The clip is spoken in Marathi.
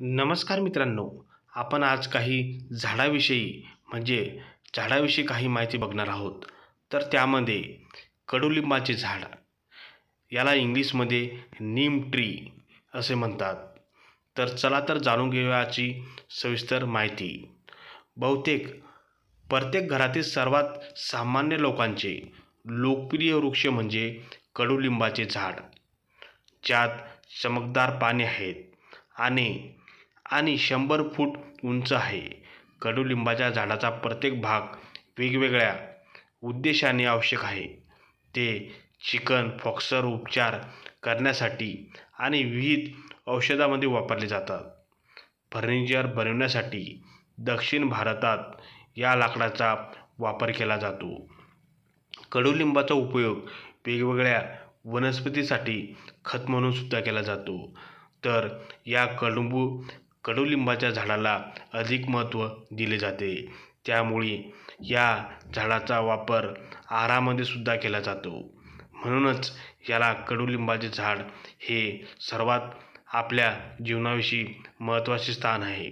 नमस्कार मित्रांनो आपण आज काही झाडाविषयी म्हणजे झाडाविषयी काही माहिती बघणार आहोत तर त्यामध्ये कडुलिंबाचे झाड याला इंग्लिशमध्ये नीम ट्री असे म्हणतात तर चला तर जाणून घेऊयाची सविस्तर माहिती बहुतेक प्रत्येक घरातील सर्वात सामान्य लोकांचे लोकप्रिय वृक्ष म्हणजे कडुलिंबाचे झाड ज्यात चमकदार पाने आहेत आणि आणि शंभर फूट उंच आहे कडुलिंबाच्या झाडाचा प्रत्येक भाग वेगवेगळ्या उद्देशाने आवश्यक आहे ते चिकन फॉक्सर उपचार करण्यासाठी आणि विविध औषधामध्ये वापरले जातात फर्निचर बनवण्यासाठी दक्षिण भारतात या लाकडाचा वापर केला जातो कडुलिंबाचा उपयोग वेगवेगळ्या वनस्पतीसाठी खत म्हणून सुद्धा केला जातो तर या कडुंबू कडुलिंबाच्या झाडाला अधिक महत्त्व दिले जाते त्यामुळे या झाडाचा वापर आहारामध्ये सुद्धा केला जातो म्हणूनच याला कडुलिंबाचे झाड हे सर्वात आपल्या जीवनाविषयी महत्त्वाचे स्थान आहे